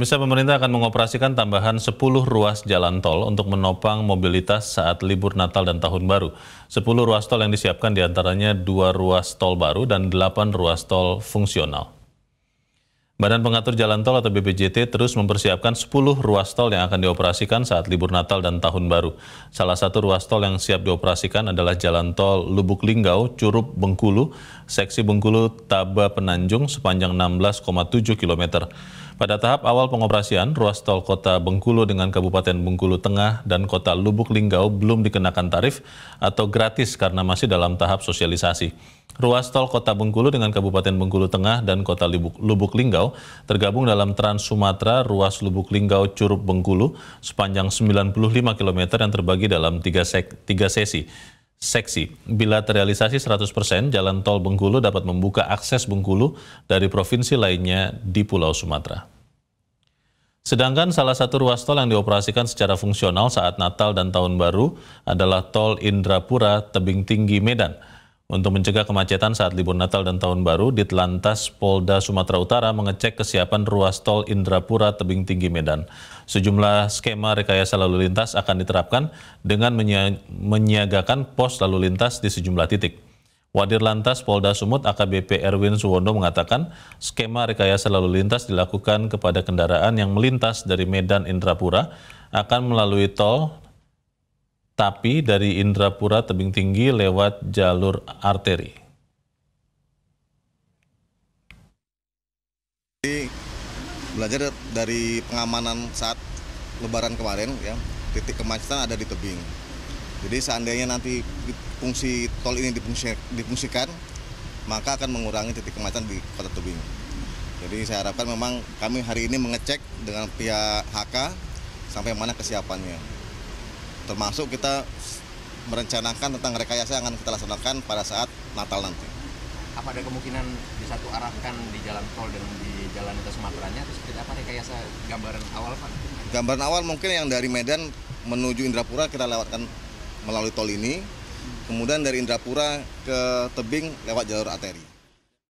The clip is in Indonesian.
Misal pemerintah akan mengoperasikan tambahan 10 ruas jalan tol untuk menopang mobilitas saat libur Natal dan Tahun Baru. 10 ruas tol yang disiapkan diantaranya 2 ruas tol baru dan 8 ruas tol fungsional. Badan Pengatur Jalan Tol atau BPJT terus mempersiapkan 10 ruas tol yang akan dioperasikan saat libur Natal dan Tahun Baru. Salah satu ruas tol yang siap dioperasikan adalah Jalan Tol Lubuk Linggau, Curup, Bengkulu, Seksi Bengkulu, Taba, Penanjung sepanjang 16,7 km. Pada tahap awal pengoperasian, ruas tol kota Bengkulu dengan Kabupaten Bengkulu Tengah dan kota Lubuk Linggau belum dikenakan tarif atau gratis karena masih dalam tahap sosialisasi. Ruas tol Kota Bengkulu dengan Kabupaten Bengkulu Tengah dan Kota Lubuk, Lubuk Linggau tergabung dalam Trans Sumatera Ruas Lubuk Linggau Curup Bengkulu sepanjang 95 km yang terbagi dalam tiga, sek, tiga sesi. Seksi, bila terrealisasi 100%, jalan tol Bengkulu dapat membuka akses Bengkulu dari provinsi lainnya di Pulau Sumatera. Sedangkan salah satu ruas tol yang dioperasikan secara fungsional saat Natal dan Tahun Baru adalah Tol Indrapura Tebing Tinggi Medan. Untuk mencegah kemacetan saat libur Natal dan Tahun Baru, Ditlantas Polda Sumatera Utara mengecek kesiapan ruas tol Indrapura Tebing Tinggi Medan. Sejumlah skema rekayasa lalu lintas akan diterapkan dengan menyiagakan pos lalu lintas di sejumlah titik. Wadir Lantas Polda Sumut AKBP Erwin Suwondo mengatakan skema rekayasa lalu lintas dilakukan kepada kendaraan yang melintas dari Medan Indrapura akan melalui tol tapi dari Indrapura tebing tinggi lewat jalur arteri. Jadi, belajar dari pengamanan saat Lebaran kemarin, ya titik kemacetan ada di tebing. Jadi seandainya nanti fungsi tol ini dipungsikan, maka akan mengurangi titik kemacetan di kota tebing. Jadi saya harapkan memang kami hari ini mengecek dengan pihak HK sampai mana kesiapannya termasuk kita merencanakan tentang rekayasa yang akan kita laksanakan pada saat Natal nanti. Apa ada kemungkinan di satu arahkan di jalan tol dan di jalan ke Sumateranya Terus seperti apa rekayasa gambaran awal Pak? Gambaran awal mungkin yang dari Medan menuju Indrapura kita lewatkan melalui tol ini, kemudian dari Indrapura ke Tebing lewat jalur arteri.